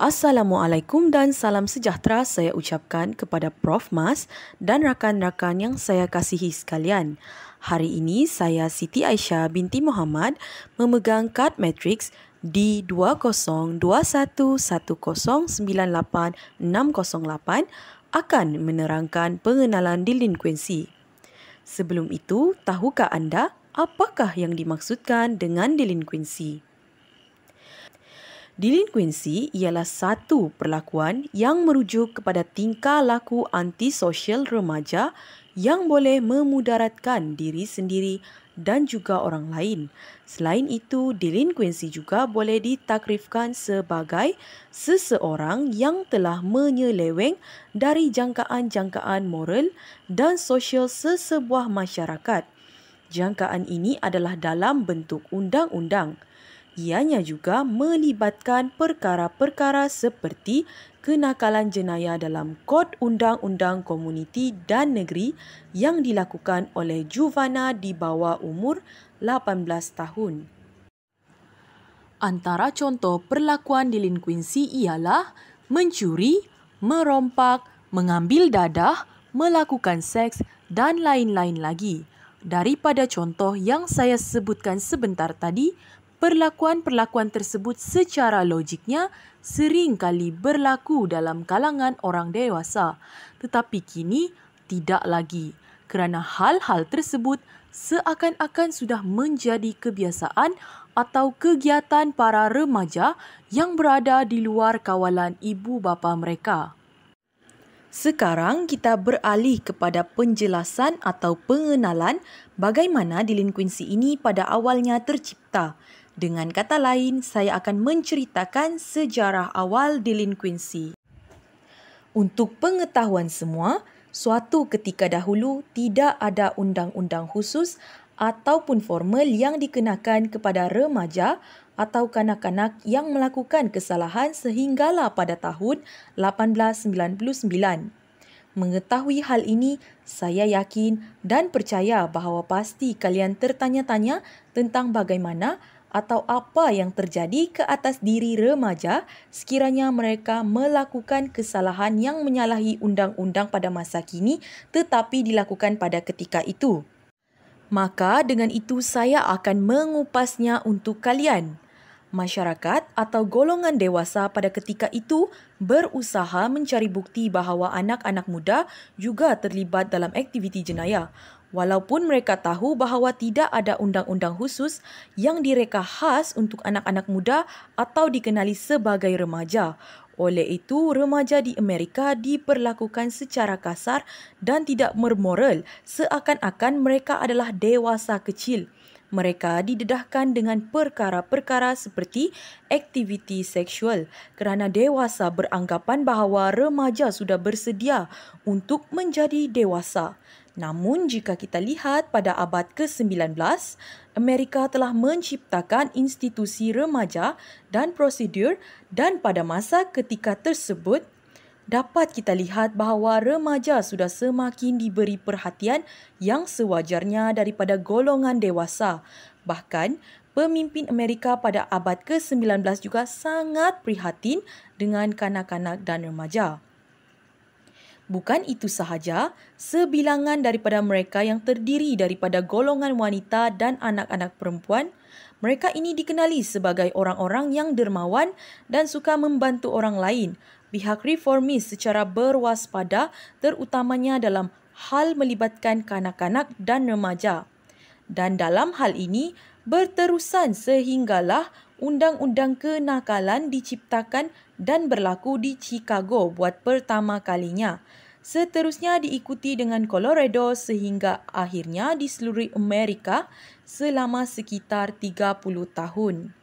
Assalamualaikum dan salam sejahtera saya ucapkan kepada Prof Mas dan rakan-rakan yang saya kasihi sekalian. Hari ini saya Siti Aisyah binti Muhammad memegang kad matriks D20210098608 akan menerangkan pengenalan delinquency. Sebelum itu, tahukah anda apakah yang dimaksudkan dengan delinquency? Delinquency ialah satu perlakuan yang merujuk kepada tingkah laku antisosial remaja yang boleh memudaratkan diri sendiri dan juga orang lain. Selain itu, delinquency juga boleh ditakrifkan sebagai seseorang yang telah menyeleweng dari jangkaan-jangkaan moral dan sosial sesebuah masyarakat. Jangkaan ini adalah dalam bentuk undang-undang. Ianya juga melibatkan perkara-perkara seperti kenakalan jenayah dalam Kod Undang-Undang Komuniti dan Negeri yang dilakukan oleh Juvana di bawah umur 18 tahun. Antara contoh perlakuan delinquensi ialah mencuri, merompak, mengambil dadah, melakukan seks dan lain-lain lagi. Daripada contoh yang saya sebutkan sebentar tadi, perlakuan-perlakuan tersebut secara logiknya sering kali berlaku dalam kalangan orang dewasa. Tetapi kini tidak lagi kerana hal-hal tersebut seakan-akan sudah menjadi kebiasaan atau kegiatan para remaja yang berada di luar kawalan ibu bapa mereka. Sekarang kita beralih kepada penjelasan atau pengenalan bagaimana delinquency ini pada awalnya tercipta. Dengan kata lain, saya akan menceritakan sejarah awal delinquency. Untuk pengetahuan semua, suatu ketika dahulu tidak ada undang-undang khusus ataupun formal yang dikenakan kepada remaja atau kanak-kanak yang melakukan kesalahan sehinggalah pada tahun 1899. Mengetahui hal ini, saya yakin dan percaya bahawa pasti kalian tertanya-tanya tentang bagaimana atau apa yang terjadi ke atas diri remaja sekiranya mereka melakukan kesalahan yang menyalahi undang-undang pada masa kini tetapi dilakukan pada ketika itu. Maka dengan itu saya akan mengupasnya untuk kalian. Masyarakat atau golongan dewasa pada ketika itu berusaha mencari bukti bahawa anak-anak muda juga terlibat dalam aktiviti jenayah. Walaupun mereka tahu bahawa tidak ada undang-undang khusus yang direka khas untuk anak-anak muda atau dikenali sebagai remaja. Oleh itu, remaja di Amerika diperlakukan secara kasar dan tidak mermoral, seakan-akan mereka adalah dewasa kecil. Mereka didedahkan dengan perkara-perkara seperti aktiviti seksual kerana dewasa beranggapan bahawa remaja sudah bersedia untuk menjadi dewasa. Namun jika kita lihat pada abad ke-19, Amerika telah menciptakan institusi remaja dan prosedur dan pada masa ketika tersebut dapat kita lihat bahawa remaja sudah semakin diberi perhatian yang sewajarnya daripada golongan dewasa. Bahkan, pemimpin Amerika pada abad ke-19 juga sangat prihatin dengan kanak-kanak dan remaja. Bukan itu sahaja, sebilangan daripada mereka yang terdiri daripada golongan wanita dan anak-anak perempuan, mereka ini dikenali sebagai orang-orang yang dermawan dan suka membantu orang lain. Pihak reformis secara berwaspada terutamanya dalam hal melibatkan kanak-kanak dan remaja. Dan dalam hal ini, berterusan sehinggalah undang-undang kenakalan diciptakan dan berlaku di Chicago buat pertama kalinya. Seterusnya diikuti dengan Colorado sehingga akhirnya di seluruh Amerika selama sekitar 30 tahun.